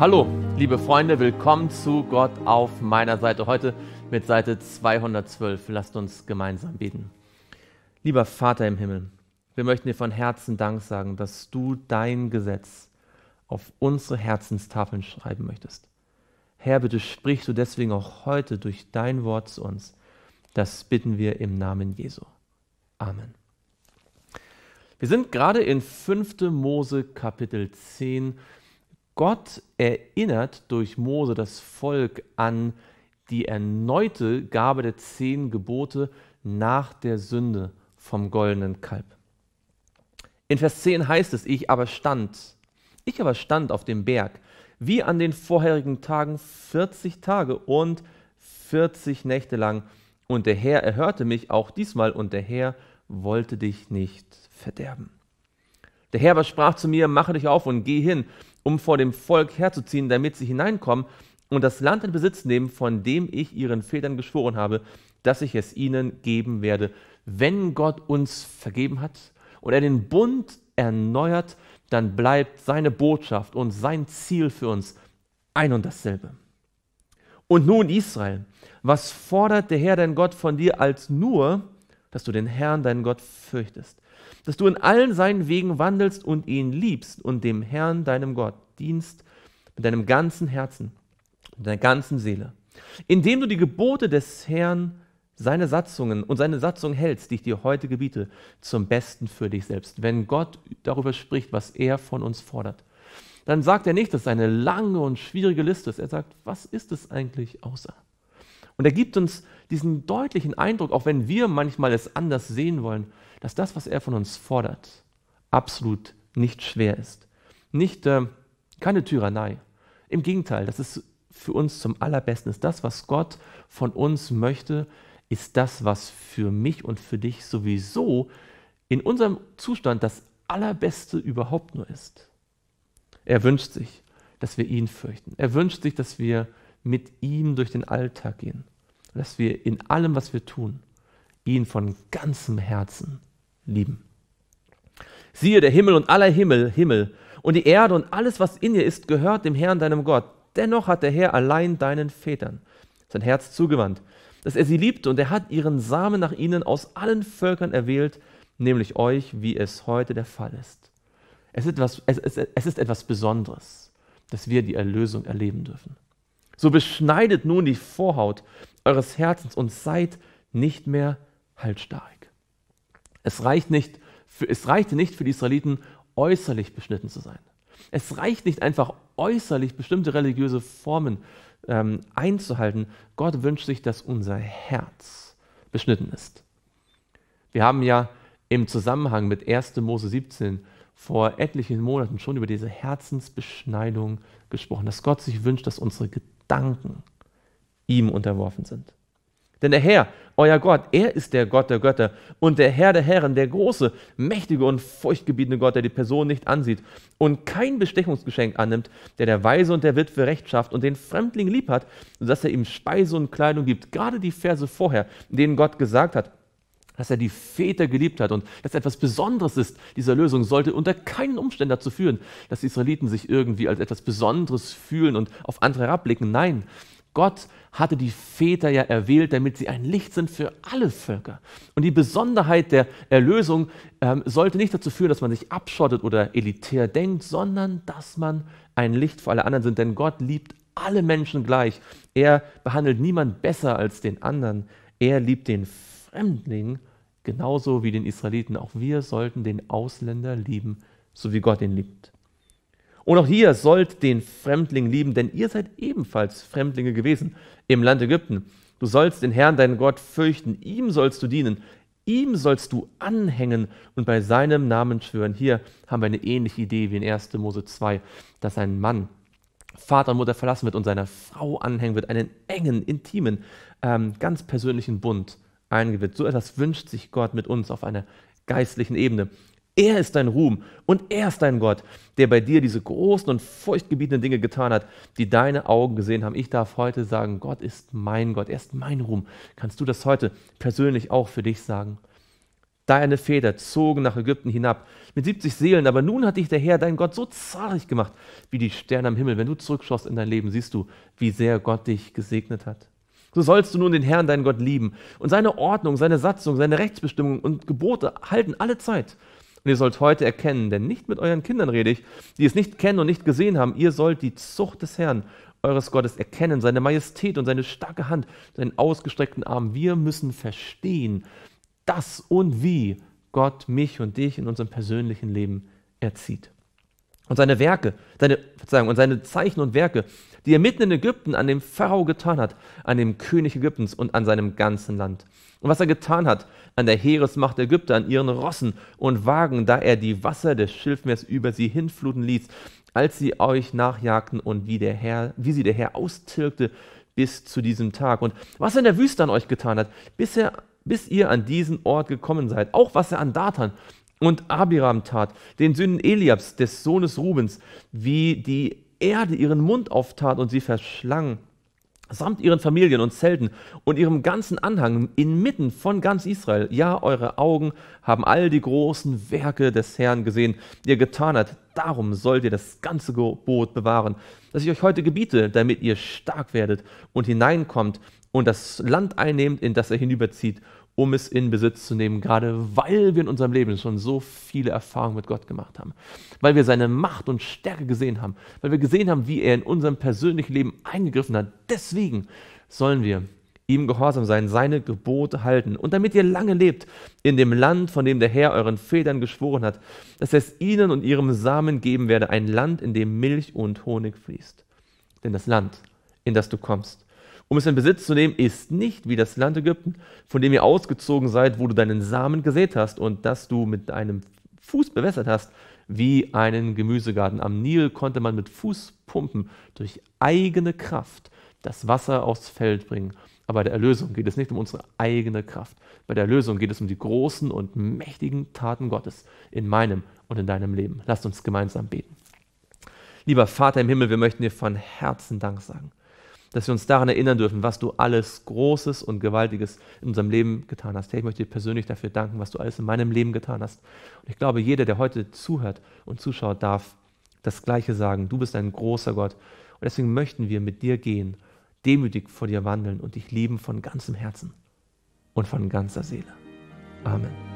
Hallo, liebe Freunde, willkommen zu Gott auf meiner Seite. Heute mit Seite 212. Lasst uns gemeinsam beten. Lieber Vater im Himmel, wir möchten dir von Herzen Dank sagen, dass du dein Gesetz auf unsere Herzenstafeln schreiben möchtest. Herr, bitte sprichst du deswegen auch heute durch dein Wort zu uns. Das bitten wir im Namen Jesu. Amen. Wir sind gerade in 5. Mose Kapitel 10. Gott erinnert durch Mose das Volk an die erneute Gabe der zehn Gebote nach der Sünde vom goldenen Kalb. In Vers 10 heißt es, ich aber stand, ich aber stand auf dem Berg, wie an den vorherigen Tagen 40 Tage und 40 Nächte lang, und der Herr erhörte mich auch diesmal, und der Herr wollte dich nicht verderben. Der Herr aber sprach zu mir, mache dich auf und geh hin um vor dem Volk herzuziehen, damit sie hineinkommen und das Land in Besitz nehmen, von dem ich ihren Vätern geschworen habe, dass ich es ihnen geben werde. Wenn Gott uns vergeben hat und er den Bund erneuert, dann bleibt seine Botschaft und sein Ziel für uns ein und dasselbe. Und nun Israel, was fordert der Herr dein Gott von dir als nur, dass du den Herrn, deinen Gott, fürchtest, dass du in allen seinen Wegen wandelst und ihn liebst und dem Herrn, deinem Gott, dienst mit deinem ganzen Herzen, mit deiner ganzen Seele, indem du die Gebote des Herrn, seine Satzungen und seine Satzung hältst, die ich dir heute gebiete, zum Besten für dich selbst. Wenn Gott darüber spricht, was er von uns fordert, dann sagt er nicht, dass es eine lange und schwierige Liste ist. Er sagt, was ist es eigentlich außer? Und er gibt uns diesen deutlichen Eindruck, auch wenn wir manchmal es anders sehen wollen, dass das, was er von uns fordert, absolut nicht schwer ist. Nicht, äh, keine Tyrannei. Im Gegenteil, das ist für uns zum allerbesten ist. Das, was Gott von uns möchte, ist das, was für mich und für dich sowieso in unserem Zustand das allerbeste überhaupt nur ist. Er wünscht sich, dass wir ihn fürchten. Er wünscht sich, dass wir mit ihm durch den Alltag gehen dass wir in allem, was wir tun, ihn von ganzem Herzen lieben. Siehe, der Himmel und aller Himmel, Himmel und die Erde und alles, was in ihr ist, gehört dem Herrn, deinem Gott. Dennoch hat der Herr allein deinen Vätern sein Herz zugewandt, dass er sie liebte und er hat ihren Samen nach ihnen aus allen Völkern erwählt, nämlich euch, wie es heute der Fall ist. Es ist etwas, es, es, es ist etwas Besonderes, dass wir die Erlösung erleben dürfen. So beschneidet nun die Vorhaut eures Herzens und seid nicht mehr haltstark. Es, reicht nicht für, es reichte nicht für die Israeliten, äußerlich beschnitten zu sein. Es reicht nicht einfach äußerlich bestimmte religiöse Formen ähm, einzuhalten. Gott wünscht sich, dass unser Herz beschnitten ist. Wir haben ja im Zusammenhang mit 1. Mose 17 vor etlichen Monaten schon über diese Herzensbeschneidung gesprochen, dass Gott sich wünscht, dass unsere Gedanken ihm unterworfen sind. Denn der Herr, euer Gott, er ist der Gott der Götter und der Herr der Herren, der große, mächtige und furchtgebietende Gott, der die Person nicht ansieht und kein Bestechungsgeschenk annimmt, der der Weise und der Witwe Recht schafft und den Fremdling lieb hat, sodass er ihm Speise und Kleidung gibt. Gerade die Verse vorher, in denen Gott gesagt hat, dass er die Väter geliebt hat und dass etwas Besonderes ist, dieser Lösung sollte unter keinen Umständen dazu führen, dass die Israeliten sich irgendwie als etwas Besonderes fühlen und auf andere herabblicken. Nein, Gott hatte die Väter ja erwählt, damit sie ein Licht sind für alle Völker. Und die Besonderheit der Erlösung ähm, sollte nicht dazu führen, dass man sich abschottet oder elitär denkt, sondern dass man ein Licht für alle anderen sind. Denn Gott liebt alle Menschen gleich. Er behandelt niemand besser als den anderen. Er liebt den Fremdling genauso wie den Israeliten. Auch wir sollten den Ausländer lieben, so wie Gott ihn liebt. Und auch hier sollt den Fremdling lieben, denn ihr seid ebenfalls Fremdlinge gewesen im Land Ägypten. Du sollst den Herrn, deinen Gott, fürchten, ihm sollst du dienen, ihm sollst du anhängen und bei seinem Namen schwören. Hier haben wir eine ähnliche Idee wie in 1. Mose 2, dass ein Mann Vater und Mutter verlassen wird und seiner Frau anhängen wird, einen engen, intimen, ähm, ganz persönlichen Bund eingewidmet. So etwas wünscht sich Gott mit uns auf einer geistlichen Ebene. Er ist dein Ruhm und er ist dein Gott, der bei dir diese großen und furchtgebietenden Dinge getan hat, die deine Augen gesehen haben. Ich darf heute sagen, Gott ist mein Gott, er ist mein Ruhm. Kannst du das heute persönlich auch für dich sagen? Deine Väter zogen nach Ägypten hinab mit 70 Seelen, aber nun hat dich der Herr, dein Gott, so zahlreich gemacht wie die Sterne am Himmel. Wenn du zurückschaust in dein Leben, siehst du, wie sehr Gott dich gesegnet hat. So sollst du nun den Herrn, deinen Gott, lieben und seine Ordnung, seine Satzung, seine Rechtsbestimmung und Gebote halten alle Zeit und ihr sollt heute erkennen, denn nicht mit euren Kindern rede ich, die es nicht kennen und nicht gesehen haben. Ihr sollt die Zucht des Herrn, eures Gottes, erkennen, seine Majestät und seine starke Hand, seinen ausgestreckten Arm. Wir müssen verstehen, dass und wie Gott mich und dich in unserem persönlichen Leben erzieht und seine Werke, seine, Verzeihung, und seine Zeichen und Werke, die er mitten in Ägypten an dem Pharao getan hat, an dem König Ägyptens und an seinem ganzen Land. Und was er getan hat an der Heeresmacht Ägypter, an ihren Rossen und Wagen, da er die Wasser des Schilfmeers über sie hinfluten ließ, als sie euch nachjagten und wie, der Herr, wie sie der Herr austilgte bis zu diesem Tag. Und was er in der Wüste an euch getan hat, bis, er, bis ihr an diesen Ort gekommen seid. Auch was er an Datan und Abiram tat, den Sünden Eliabs, des Sohnes Rubens, wie die Erde ihren Mund auftat und sie verschlang, samt ihren Familien und Zelten und ihrem ganzen Anhang inmitten von ganz Israel. Ja, eure Augen haben all die großen Werke des Herrn gesehen, die ihr getan hat. Darum sollt ihr das ganze Gebot bewahren, das ich euch heute gebiete, damit ihr stark werdet und hineinkommt und das Land einnehmt, in das er hinüberzieht um es in Besitz zu nehmen, gerade weil wir in unserem Leben schon so viele Erfahrungen mit Gott gemacht haben, weil wir seine Macht und Stärke gesehen haben, weil wir gesehen haben, wie er in unserem persönlichen Leben eingegriffen hat. Deswegen sollen wir ihm gehorsam sein, seine Gebote halten und damit ihr lange lebt in dem Land, von dem der Herr euren Vätern geschworen hat, dass er es ihnen und ihrem Samen geben werde, ein Land, in dem Milch und Honig fließt. Denn das Land, in das du kommst, um es in Besitz zu nehmen, ist nicht wie das Land Ägypten, von dem ihr ausgezogen seid, wo du deinen Samen gesät hast und das du mit deinem Fuß bewässert hast, wie einen Gemüsegarten. Am Nil konnte man mit Fußpumpen durch eigene Kraft das Wasser aufs Feld bringen. Aber bei der Erlösung geht es nicht um unsere eigene Kraft. Bei der Erlösung geht es um die großen und mächtigen Taten Gottes in meinem und in deinem Leben. Lasst uns gemeinsam beten. Lieber Vater im Himmel, wir möchten dir von Herzen Dank sagen dass wir uns daran erinnern dürfen, was du alles Großes und Gewaltiges in unserem Leben getan hast. Herr, ich möchte dir persönlich dafür danken, was du alles in meinem Leben getan hast. Und ich glaube, jeder, der heute zuhört und zuschaut, darf das Gleiche sagen. Du bist ein großer Gott. Und deswegen möchten wir mit dir gehen, demütig vor dir wandeln und dich lieben von ganzem Herzen und von ganzer Seele. Amen.